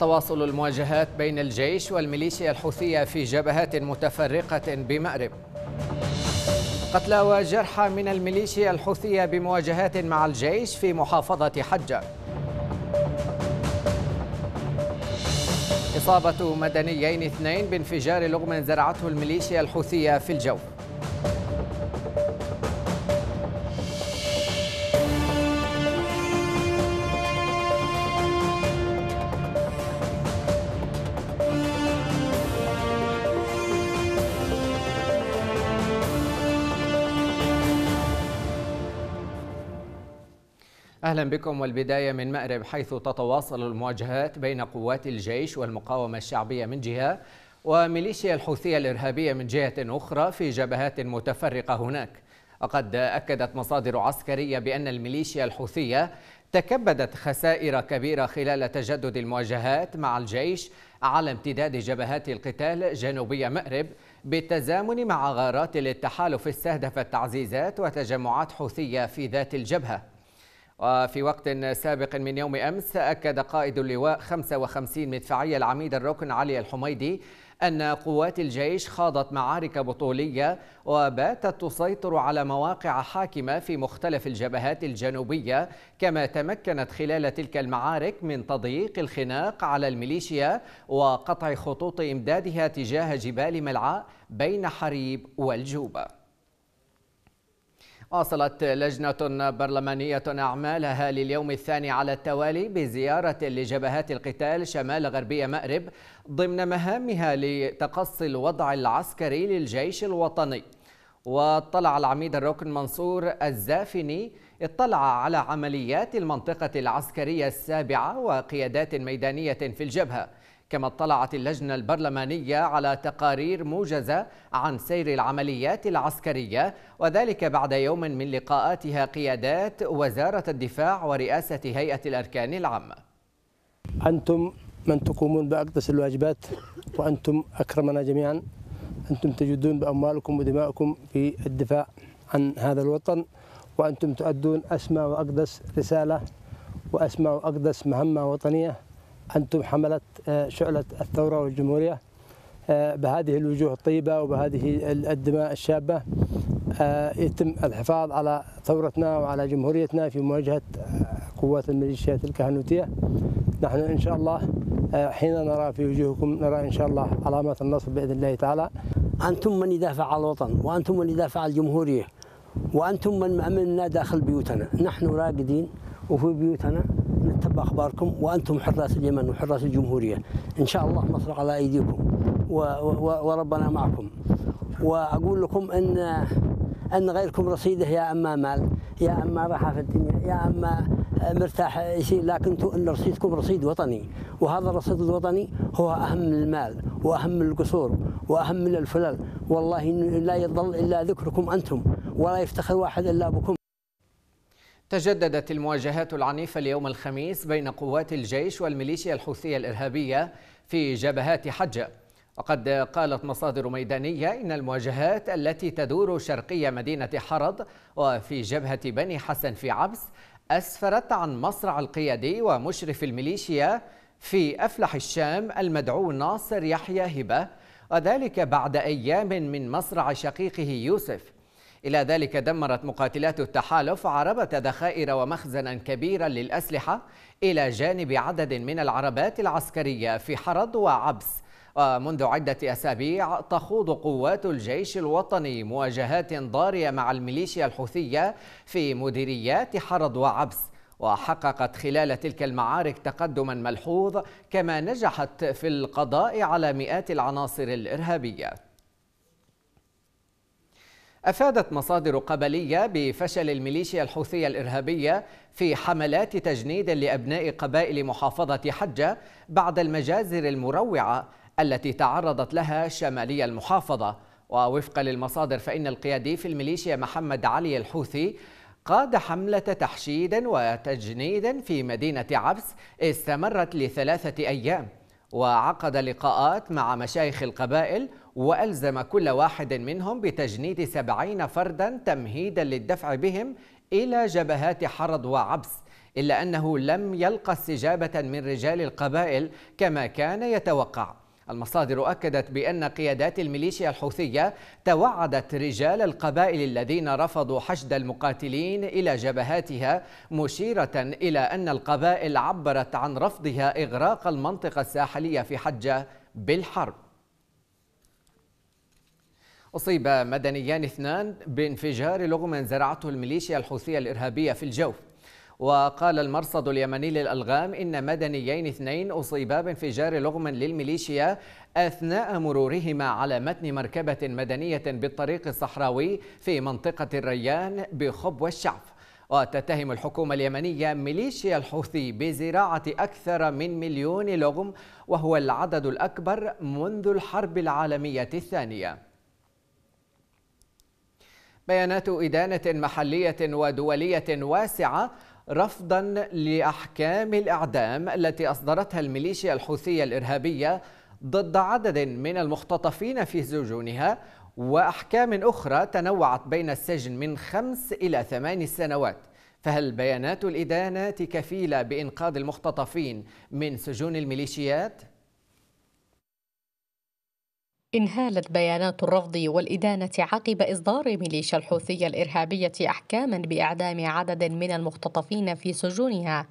تواصل المواجهات بين الجيش والميليشيا الحوثية في جبهات متفرقة بمأرب قتلى وجرحى من الميليشيا الحوثية بمواجهات مع الجيش في محافظة حجة إصابة مدنيين اثنين بانفجار لغم زرعته الميليشيا الحوثية في الجو أهلا بكم والبداية من مأرب حيث تتواصل المواجهات بين قوات الجيش والمقاومة الشعبية من جهة وميليشيا الحوثية الإرهابية من جهة أخرى في جبهات متفرقة هناك وقد أكدت مصادر عسكرية بأن الميليشيا الحوثية تكبدت خسائر كبيرة خلال تجدد المواجهات مع الجيش على امتداد جبهات القتال جنوبية مأرب بالتزامن مع غارات للتحالف استهدفت تعزيزات وتجمعات حوثية في ذات الجبهة وفي وقت سابق من يوم أمس أكد قائد اللواء 55 مدفعية العميد الركن علي الحميدي أن قوات الجيش خاضت معارك بطولية وباتت تسيطر على مواقع حاكمة في مختلف الجبهات الجنوبية كما تمكنت خلال تلك المعارك من تضييق الخناق على الميليشيا وقطع خطوط إمدادها تجاه جبال ملعاء بين حريب والجوبة واصلت لجنة برلمانية أعمالها لليوم الثاني على التوالي بزيارة لجبهات القتال شمال غربية مأرب ضمن مهامها لتقصي الوضع العسكري للجيش الوطني واطلع العميد الركن منصور الزافني اطلع على عمليات المنطقة العسكرية السابعة وقيادات ميدانية في الجبهة كما اطلعت اللجنة البرلمانية على تقارير موجزة عن سير العمليات العسكرية وذلك بعد يوم من لقاءاتها قيادات وزارة الدفاع ورئاسة هيئة الأركان العامة أنتم من تقومون بأقدس الواجبات وأنتم أكرمنا جميعا أنتم تجدون بأموالكم ودمائكم في الدفاع عن هذا الوطن وأنتم تؤدون أسمى وأقدس رسالة وأسمى وأقدس مهمة وطنية أنتم حملة آه، شعلة الثورة والجمهورية آه، بهذه الوجوه الطيبة وبهذه الدماء الشابة آه، يتم الحفاظ على ثورتنا وعلى جمهوريتنا في مواجهة قوات الميليشيات الكهنوتية نحن إن شاء الله حين نرى في وجوهكم نرى إن شاء الله علامات النصر بإذن الله تعالى أنتم من يدافع عن الوطن وأنتم من يدافع عن الجمهورية وأنتم من مأمننا داخل بيوتنا نحن راقدين وفي بيوتنا نتبع أخباركم وأنتم حراس اليمن وحراس الجمهورية إن شاء الله نصر على أيديكم وربنا معكم وأقول لكم أن أن غيركم رصيده يا أما مال يا أما راحة في الدنيا يا أما مرتاح يصير لكن أن رصيدكم رصيد وطني وهذا الرصيد الوطني هو أهم من المال وأهم من القصور وأهم من الفلل والله لا يضل إلا ذكركم أنتم ولا يفتخر واحد إلا بكم تجددت المواجهات العنيفة اليوم الخميس بين قوات الجيش والميليشيا الحوثية الإرهابية في جبهات حجة وقد قالت مصادر ميدانية إن المواجهات التي تدور شرقي مدينة حرض وفي جبهة بني حسن في عبس أسفرت عن مصرع القيادي ومشرف الميليشيا في أفلح الشام المدعو ناصر يحيى هبة وذلك بعد أيام من مصرع شقيقه يوسف إلى ذلك دمرت مقاتلات التحالف عربة ذخائر ومخزنا كبيرا للأسلحة إلى جانب عدد من العربات العسكرية في حرض وعبس ومنذ عدة أسابيع تخوض قوات الجيش الوطني مواجهات ضارية مع الميليشيا الحوثية في مديريات حرض وعبس وحققت خلال تلك المعارك تقدما ملحوظ كما نجحت في القضاء على مئات العناصر الإرهابية أفادت مصادر قبلية بفشل الميليشيا الحوثية الإرهابية في حملات تجنيد لأبناء قبائل محافظة حجة بعد المجازر المروعة التي تعرضت لها شمالي المحافظة ووفقا للمصادر فإن القيادي في الميليشيا محمد علي الحوثي قاد حملة تحشيد وتجنيد في مدينة عبس استمرت لثلاثة أيام وعقد لقاءات مع مشايخ القبائل وألزم كل واحد منهم بتجنيد سبعين فردا تمهيدا للدفع بهم إلى جبهات حرض وعبس إلا أنه لم يلقى استجابة من رجال القبائل كما كان يتوقع المصادر أكدت بأن قيادات الميليشيا الحوثية توعدت رجال القبائل الذين رفضوا حشد المقاتلين إلى جبهاتها مشيرة إلى أن القبائل عبرت عن رفضها إغراق المنطقة الساحلية في حجة بالحرب أصيب مدنيان اثنان بانفجار لغم زرعته الميليشيا الحوثية الإرهابية في الجو وقال المرصد اليمني للألغام إن مدنيين اثنين أصيبا بانفجار لغم للميليشيا أثناء مرورهما على متن مركبة مدنية بالطريق الصحراوي في منطقة الريان بخبو الشعب وتتهم الحكومة اليمنية ميليشيا الحوثي بزراعة أكثر من مليون لغم وهو العدد الأكبر منذ الحرب العالمية الثانية بيانات إدانة محلية ودولية واسعة رفضا لأحكام الإعدام التي أصدرتها الميليشيا الحوثية الإرهابية ضد عدد من المختطفين في سجونها وأحكام أخرى تنوعت بين السجن من خمس إلى ثمان سنوات فهل بيانات الإدانة كفيلة بإنقاذ المختطفين من سجون الميليشيات؟ انهالت بيانات الرفض والإدانة عقب إصدار ميليشيا الحوثية الإرهابية أحكاما بإعدام عدد من المختطفين في سجونها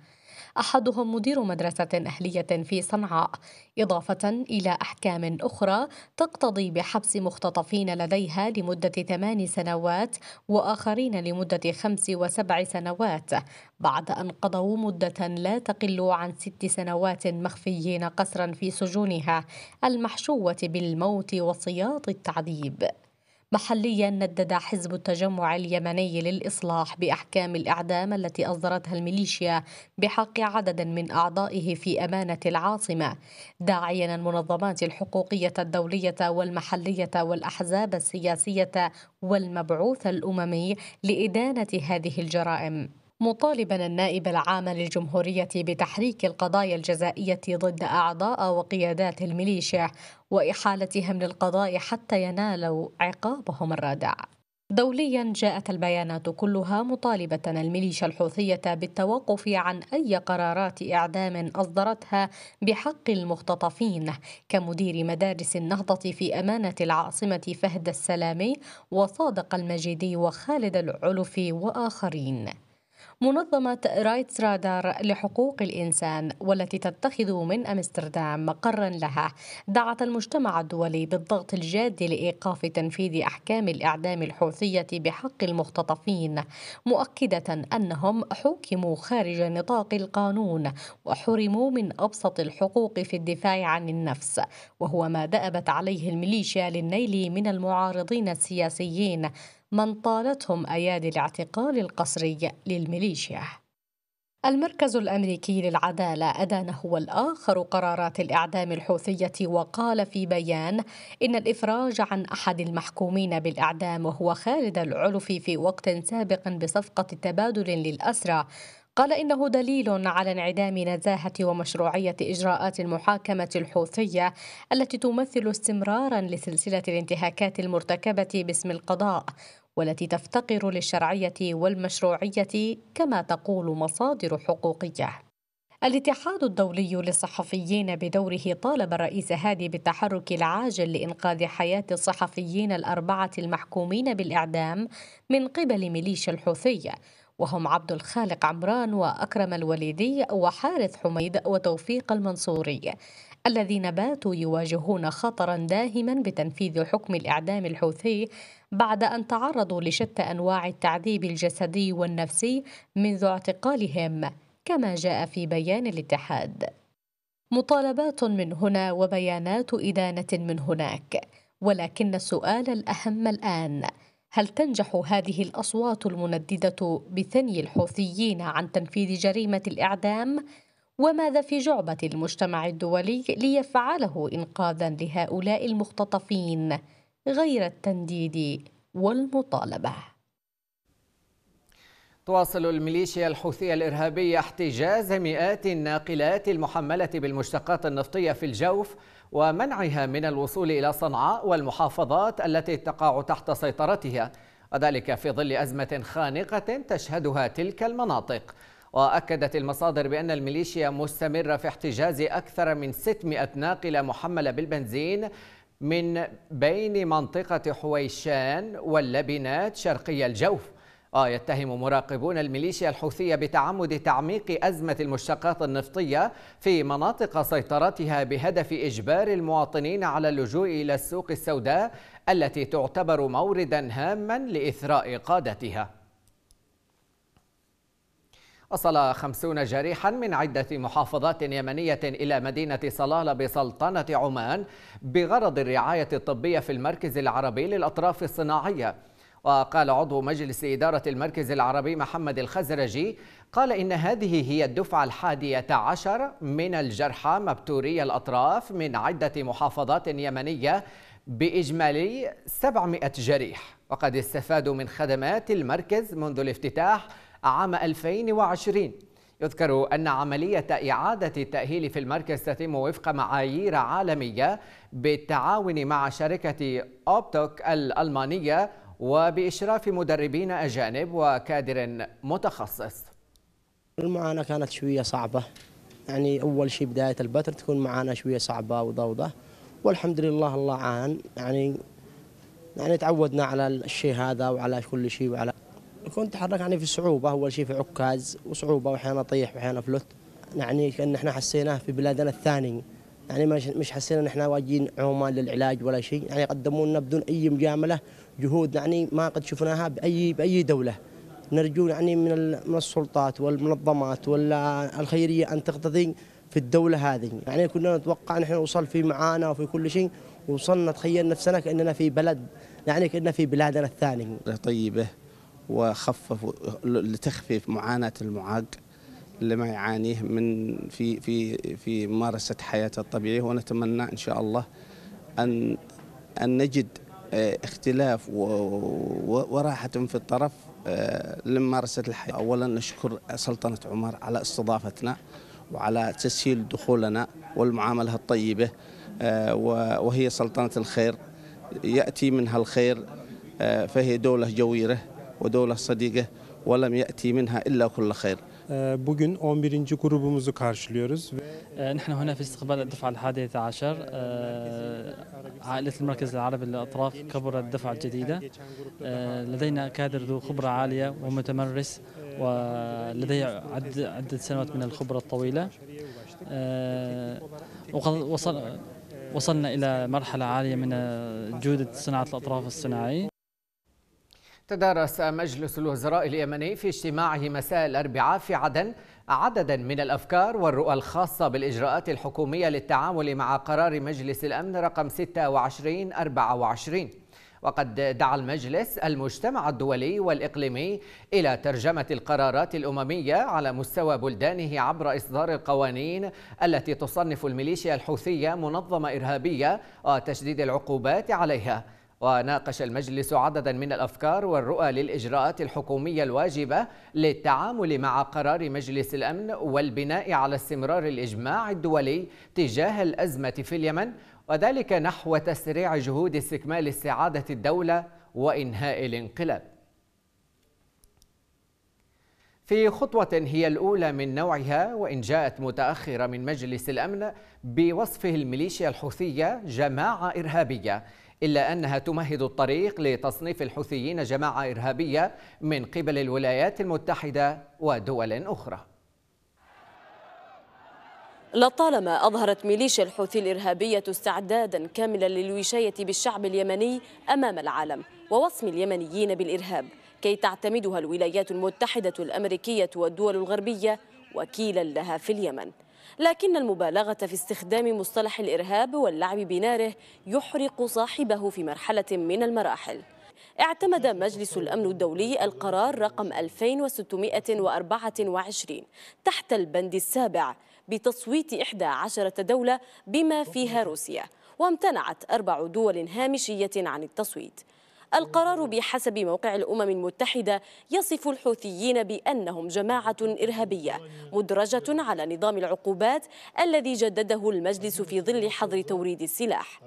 أحدهم مدير مدرسة أهلية في صنعاء إضافة إلى أحكام أخرى تقتضي بحبس مختطفين لديها لمدة ثمان سنوات وآخرين لمدة خمس وسبع سنوات بعد أن قضوا مدة لا تقل عن ست سنوات مخفيين قسرا في سجونها المحشوة بالموت وصياط التعذيب محليا ندد حزب التجمع اليمني للإصلاح بأحكام الإعدام التي أصدرتها الميليشيا بحق عدد من أعضائه في أمانة العاصمة داعيا المنظمات الحقوقية الدولية والمحلية والأحزاب السياسية والمبعوث الأممي لإدانة هذه الجرائم مطالبا النائب العام للجمهورية بتحريك القضايا الجزائية ضد أعضاء وقيادات الميليشيا وإحالتهم للقضاء حتى ينالوا عقابهم الرادع دوليا جاءت البيانات كلها مطالبة الميليشيا الحوثية بالتوقف عن أي قرارات إعدام أصدرتها بحق المختطفين كمدير مدارس النهضة في أمانة العاصمة فهد السلامي وصادق المجيدي وخالد العلفي وآخرين منظمة رايتس رادار لحقوق الإنسان والتي تتخذ من أمستردام مقرا لها دعت المجتمع الدولي بالضغط الجاد لإيقاف تنفيذ أحكام الإعدام الحوثية بحق المختطفين مؤكدة أنهم حوكموا خارج نطاق القانون وحرموا من أبسط الحقوق في الدفاع عن النفس وهو ما دأبت عليه الميليشيا للنيل من المعارضين السياسيين من طالتهم أيادي الاعتقال القسري للميليشيا المركز الامريكي للعداله ادان هو الاخر قرارات الاعدام الحوثيه وقال في بيان ان الافراج عن احد المحكومين بالاعدام وهو خالد العلفي في وقت سابق بصفقه تبادل للاسرى قال انه دليل على انعدام نزاهه ومشروعيه اجراءات المحاكمه الحوثيه التي تمثل استمرارا لسلسله الانتهاكات المرتكبه باسم القضاء والتي تفتقر للشرعيه والمشروعيه كما تقول مصادر حقوقيه الاتحاد الدولي للصحفيين بدوره طالب الرئيس هادي بالتحرك العاجل لإنقاذ حياة الصحفيين الأربعة المحكومين بالإعدام من قبل ميليشيا الحوثي وهم عبد الخالق عمران وأكرم الوليدي وحارث حميد وتوفيق المنصوري الذين باتوا يواجهون خطرا داهما بتنفيذ حكم الاعدام الحوثي بعد ان تعرضوا لشتى انواع التعذيب الجسدي والنفسي منذ اعتقالهم كما جاء في بيان الاتحاد مطالبات من هنا وبيانات ادانه من هناك ولكن السؤال الاهم الان هل تنجح هذه الاصوات المندده بثني الحوثيين عن تنفيذ جريمه الاعدام وماذا في جعبة المجتمع الدولي ليفعله إنقاذا لهؤلاء المختطفين غير التنديد والمطالبة تواصل الميليشيا الحوثية الإرهابية احتجاز مئات الناقلات المحملة بالمشتقات النفطية في الجوف ومنعها من الوصول إلى صنعاء والمحافظات التي تقع تحت سيطرتها وذلك في ظل أزمة خانقة تشهدها تلك المناطق وأكدت المصادر بأن الميليشيا مستمرة في احتجاز أكثر من 600 ناقلة محملة بالبنزين من بين منطقة حويشان واللبنات شرقي الجوف ويتهم مراقبون الميليشيا الحوثية بتعمد تعميق أزمة المشتقات النفطية في مناطق سيطرتها بهدف إجبار المواطنين على اللجوء إلى السوق السوداء التي تعتبر موردا هاما لإثراء قادتها وصل خمسون جريحا من عدة محافظات يمنية إلى مدينة صلالة بسلطنة عمان بغرض الرعاية الطبية في المركز العربي للأطراف الصناعية وقال عضو مجلس إدارة المركز العربي محمد الخزرجي قال إن هذه هي الدفعة الحادية عشر من الجرحى مبتوري الأطراف من عدة محافظات يمنية بإجمالي 700 جريح وقد استفادوا من خدمات المركز منذ الافتتاح عام 2020 يذكر أن عملية إعادة التأهيل في المركز تتم وفق معايير عالمية بالتعاون مع شركة أوبتوك الألمانية وبإشراف مدربين أجانب وكادر متخصص المعاناة كانت شوية صعبة يعني أول شيء بداية البتر تكون معانا شوية صعبة وضوضة والحمد لله الله عان يعني يعني تعودنا على الشيء هذا وعلى كل شيء وعلى كنت نتحرك يعني في صعوبة أول شيء في عكاز وصعوبة وأحيانا اطيح وأحيانا افلت يعني كأن احنا حسيناه في بلادنا الثاني يعني مش حسينا ان احنا واجين عمال للعلاج ولا شيء يعني قدموا لنا بدون اي مجامله جهود يعني ما قد شفناها باي باي دوله نرجو يعني من من السلطات والمنظمات ولا الخيريه ان تقتضي في الدوله هذه يعني كنا نتوقع ان احنا نوصل في معانا وفي كل شيء وصلنا تخيل نفسنا كاننا في بلد يعني كاننا في بلادنا الثاني طيبه وخففوا لتخفيف معاناه المعاق لما يعانيه من في في في ممارسه حياته الطبيعيه ونتمنى ان شاء الله ان ان نجد آه، اختلاف وراحه في الطرف آه، لممارسه الحياه. اولا نشكر سلطنه عمر على استضافتنا وعلى تسهيل دخولنا والمعامله الطيبه آه، وهي سلطنه الخير ياتي منها الخير فهي دوله جويره ودولة صديقة ولم يأتي منها إلا كل خير Bugün آه، 11. grubumuzu karşılıyoruz. آه، نحن هنا في استقبال الدفعة الحادية عشر آه، عائلة المركز العربي للأطراف كبر الدفعة الجديدة لدينا كادر ذو خبرة عالية ومتمرس ولدي عدة سنوات من الخبرة الطويلة وصلنا إلى مرحلة عالية من جودة صناعة الأطراف الصناعية تدارس مجلس الوزراء اليمني في اجتماعه مساء الأربعاء في عدن عددا من الأفكار والرؤى الخاصة بالإجراءات الحكومية للتعامل مع قرار مجلس الأمن رقم 2624 وقد دعا المجلس المجتمع الدولي والإقليمي إلى ترجمة القرارات الأممية على مستوى بلدانه عبر إصدار القوانين التي تصنف الميليشيا الحوثية منظمة إرهابية وتشديد العقوبات عليها وناقش المجلس عددا من الأفكار والرؤى للإجراءات الحكومية الواجبة للتعامل مع قرار مجلس الأمن والبناء على استمرار الإجماع الدولي تجاه الأزمة في اليمن وذلك نحو تسريع جهود استكمال استعادة الدولة وإنهاء الانقلاب في خطوة هي الأولى من نوعها وإن جاءت متأخرة من مجلس الأمن بوصفه الميليشيا الحوثية جماعة إرهابية إلا أنها تمهد الطريق لتصنيف الحوثيين جماعة إرهابية من قبل الولايات المتحدة ودول أخرى لطالما أظهرت ميليشيا الحوثي الإرهابية استعدادا كاملا للوشاية بالشعب اليمني أمام العالم ووصم اليمنيين بالإرهاب كي تعتمدها الولايات المتحدة الأمريكية والدول الغربية وكيلا لها في اليمن لكن المبالغة في استخدام مصطلح الإرهاب واللعب بناره يحرق صاحبه في مرحلة من المراحل اعتمد مجلس الأمن الدولي القرار رقم 2624 تحت البند السابع بتصويت 11 دولة بما فيها روسيا وامتنعت أربع دول هامشية عن التصويت القرار بحسب موقع الأمم المتحدة يصف الحوثيين بأنهم جماعة إرهابية مدرجة على نظام العقوبات الذي جدده المجلس في ظل حظر توريد السلاح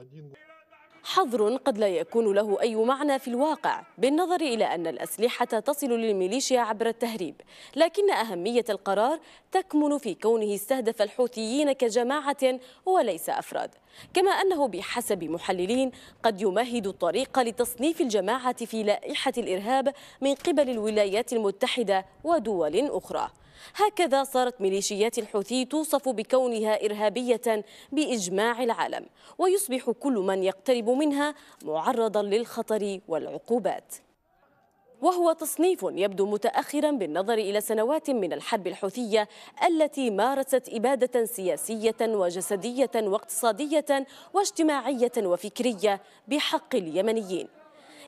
حظر قد لا يكون له أي معنى في الواقع بالنظر إلى أن الأسلحة تصل للميليشيا عبر التهريب لكن أهمية القرار تكمن في كونه استهدف الحوثيين كجماعة وليس أفراد كما أنه بحسب محللين قد يمهد الطريق لتصنيف الجماعة في لائحة الإرهاب من قبل الولايات المتحدة ودول أخرى هكذا صارت ميليشيات الحوثي توصف بكونها إرهابية بإجماع العالم ويصبح كل من يقترب منها معرضا للخطر والعقوبات وهو تصنيف يبدو متأخرا بالنظر إلى سنوات من الحرب الحوثية التي مارست إبادة سياسية وجسدية واقتصادية واجتماعية وفكرية بحق اليمنيين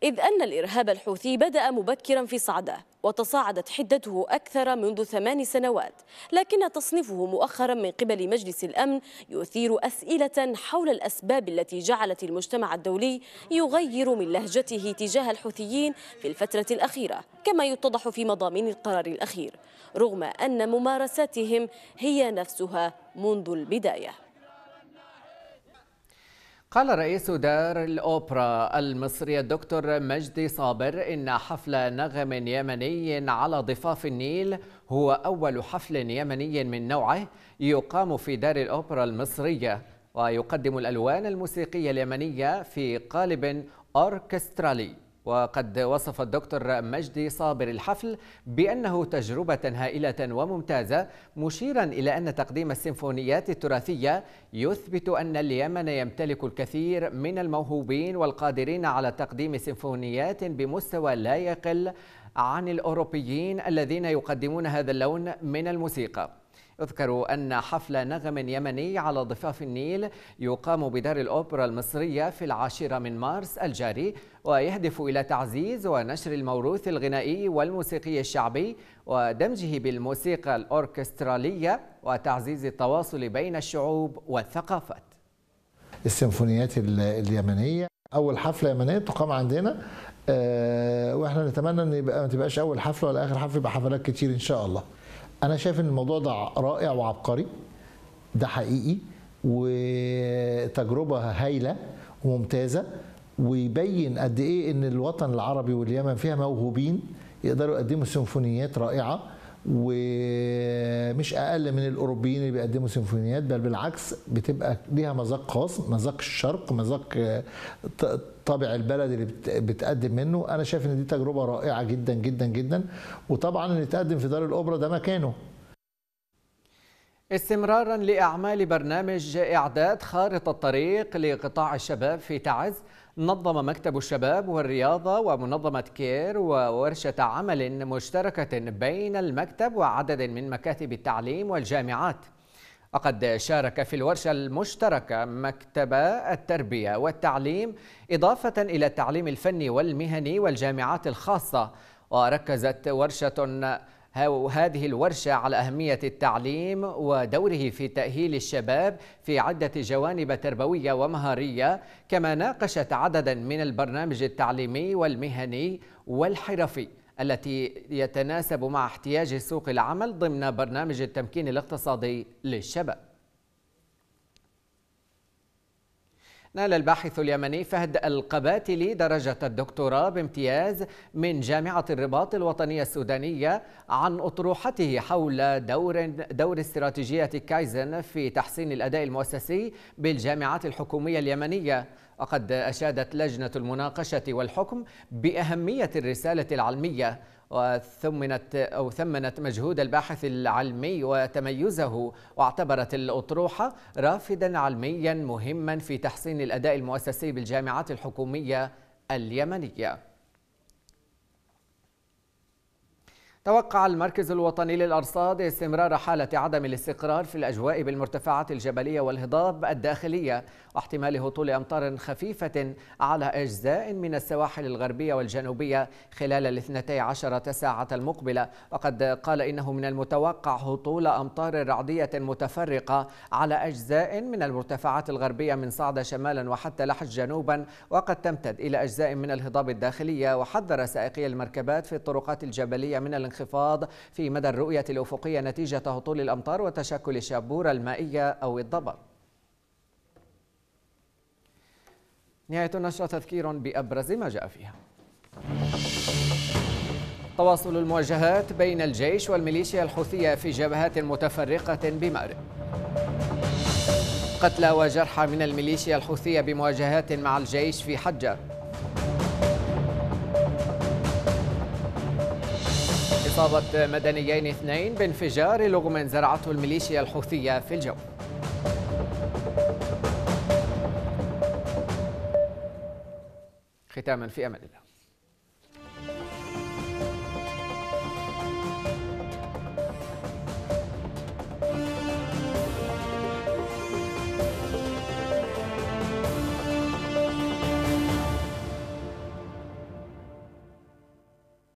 إذ أن الإرهاب الحوثي بدأ مبكرا في صعدة وتصاعدت حدته أكثر منذ ثمان سنوات لكن تصنيفه مؤخرا من قبل مجلس الأمن يثير أسئلة حول الأسباب التي جعلت المجتمع الدولي يغير من لهجته تجاه الحوثيين في الفترة الأخيرة كما يتضح في مضامين القرار الأخير رغم أن ممارساتهم هي نفسها منذ البداية قال رئيس دار الأوبرا المصري الدكتور مجدي صابر إن حفل نغم يمني على ضفاف النيل هو أول حفل يمني من نوعه يقام في دار الأوبرا المصرية ويقدم الألوان الموسيقية اليمنية في قالب أوركسترالي وقد وصف الدكتور مجدي صابر الحفل بأنه تجربة هائلة وممتازة مشيرا إلى أن تقديم السيمفونيات التراثية يثبت أن اليمن يمتلك الكثير من الموهوبين والقادرين على تقديم سيمفونيات بمستوى لا يقل عن الأوروبيين الذين يقدمون هذا اللون من الموسيقى اذكروا أن حفل نغم يمني على ضفاف النيل يقام بدار الأوبرا المصرية في العاشرة من مارس الجاري ويهدف إلى تعزيز ونشر الموروث الغنائي والموسيقي الشعبي ودمجه بالموسيقى الأوركسترالية وتعزيز التواصل بين الشعوب والثقافات السيمفونيات اليمنية أول حفلة يمنية تقام عندنا آه، واحنا نتمنى ان يبقى ما تبقاش اول حفله ولا اخر حفله يبقى حفلات كتير ان شاء الله انا شايف ان الموضوع ده رائع وعبقري ده حقيقي وتجربه هايله وممتازه ويبين قد ايه ان الوطن العربي واليمن فيها موهوبين يقدروا يقدموا سيمفونيات رائعه ومش اقل من الاوروبيين اللي بيقدموا سيمفونيات بل بالعكس بتبقى ليها مذاق خاص مذاق الشرق مذاق طابع البلد اللي بتقدم منه انا شايف ان دي تجربه رائعه جدا جدا جدا وطبعا اللي تقدم في دار الاوبرا ده مكانه استمرارا لاعمال برنامج اعداد خارطه الطريق لقطاع الشباب في تعز نظم مكتب الشباب والرياضة ومنظمة كير وورشة عمل مشتركة بين المكتب وعدد من مكاتب التعليم والجامعات وقد شارك في الورشة المشتركة مكتب التربية والتعليم إضافة إلى التعليم الفني والمهني والجامعات الخاصة وركزت ورشة هذه الورشة على أهمية التعليم ودوره في تأهيل الشباب في عدة جوانب تربوية ومهارية كما ناقشت عددا من البرنامج التعليمي والمهني والحرفي التي يتناسب مع احتياج سوق العمل ضمن برنامج التمكين الاقتصادي للشباب نال الباحث اليمني فهد القباتلي درجة الدكتوراه بامتياز من جامعة الرباط الوطنية السودانية عن أطروحته حول دور دور استراتيجية كايزن في تحسين الأداء المؤسسي بالجامعات الحكومية اليمنية وقد أشادت لجنة المناقشة والحكم بأهمية الرسالة العلمية وثمنت أو ثمنت مجهود الباحث العلمي وتميزه واعتبرت الأطروحة رافدا علميا مهما في تحسين الأداء المؤسسي بالجامعات الحكومية اليمنية توقع المركز الوطني للأرصاد استمرار حالة عدم الاستقرار في الأجواء بالمرتفعات الجبلية والهضاب الداخلية واحتمال هطول أمطار خفيفة على أجزاء من السواحل الغربية والجنوبية خلال الاثنتي عشرة ساعة المقبلة وقد قال إنه من المتوقع هطول أمطار رعدية متفرقة على أجزاء من المرتفعات الغربية من صعدة شمالا وحتى لحج جنوبا وقد تمتد إلى أجزاء من الهضاب الداخلية وحذر سائقي المركبات في الطرقات الجبلية من الانخفاض في مدى الرؤية الأفقية نتيجة هطول الأمطار وتشكل الشابورة المائية أو الضباب نهاية النشرة تذكير بأبرز ما جاء فيها تواصل المواجهات بين الجيش والميليشيا الحوثية في جبهات متفرقة بمأرب قتلى وجرحى من الميليشيا الحوثية بمواجهات مع الجيش في حجر أصابت مدنيين اثنين بانفجار لغم زرعته الميليشيا الحوثية في الجو ختاما في امل الله